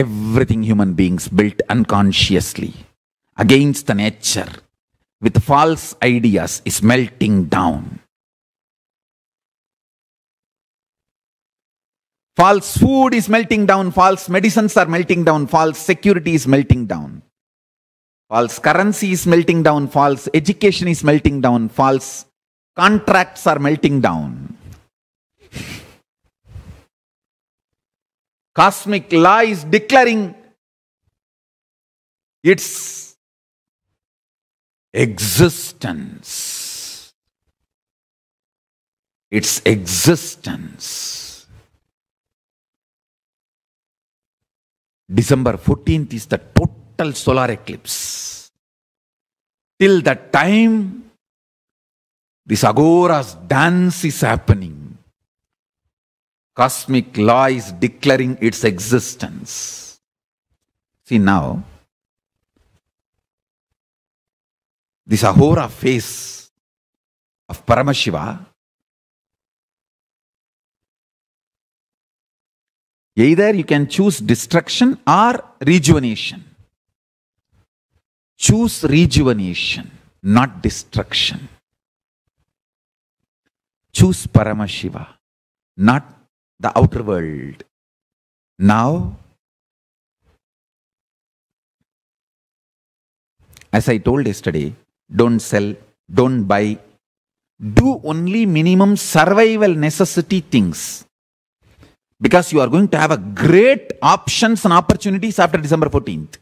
everything human beings built unconsciously against the nature with false ideas is melting down. False food is melting down, false medicines are melting down, false security is melting down, false currency is melting down, false education is melting down, false contracts are melting down. cosmic law is declaring its existence. Its existence. December 14th is the total solar eclipse. Till that time, this agora's dance is happening. Cosmic law is declaring its existence. See now, this Ahura face of Paramashiva either you can choose destruction or rejuvenation. Choose rejuvenation, not destruction. Choose Paramashiva, not the outer world. Now, as I told yesterday, don't sell, don't buy, do only minimum survival necessity things. Because you are going to have a great options and opportunities after December 14th.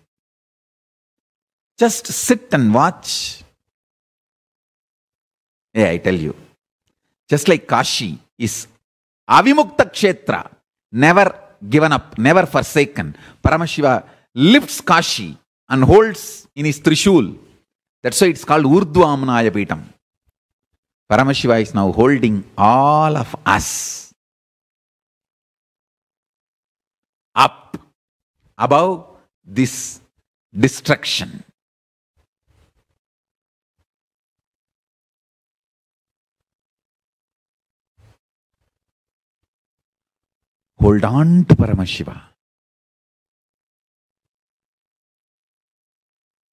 Just sit and watch. Yeah, I tell you. Just like Kashi is Avimukta Kshetra, never given up, never forsaken. Paramashiva lifts Kashi and holds in his Trishul. That's why it's called Urdhvamnaya Peetam. Paramashiva is now holding all of us up above this destruction. Hold on to Paramashiva.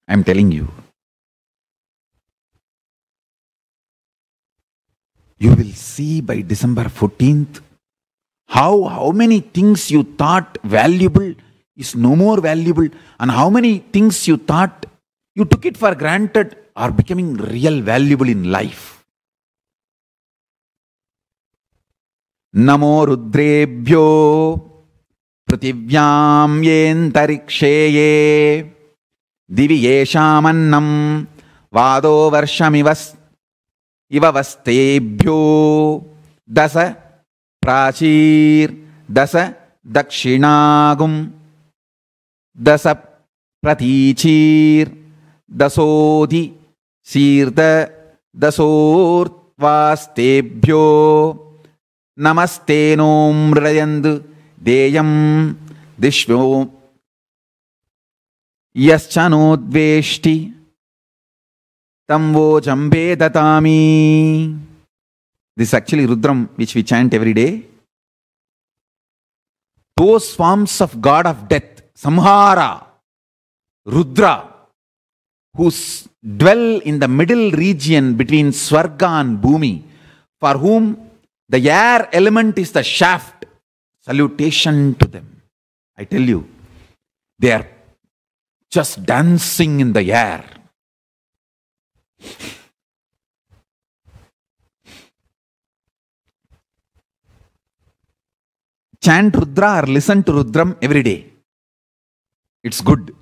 I'm telling you. You will see by December 14th how, how many things you thought valuable is no more valuable and how many things you thought you took it for granted are becoming real valuable in life. नमो रुद्रेभ्यो पृथिव्यां येऽन्तरिक्षे ये दिवि येषामन्नं वादो वर्षमिव इव वस्तेभ्यो दश प्राचीर् दश दक्षिणागुं दश प्रतीचीर् दशोधि सीर्द दशोर्त्वास्तेभ्यो நமஸ்தேனோம் ஹிருதயந்து தேயம் திஷ்வோ யஸ்சனோத்வேஷ்டி தம்வோ ஜம்பே ததாமி this actually Rudram which we chant every day those forms of god of death samhara rudra who dwell in the middle region between swarga and bhumi for whom The air element is the shaft, salutation to them. I tell you, they are just dancing in the air. Chant Rudra or listen to Rudram every day. It's good.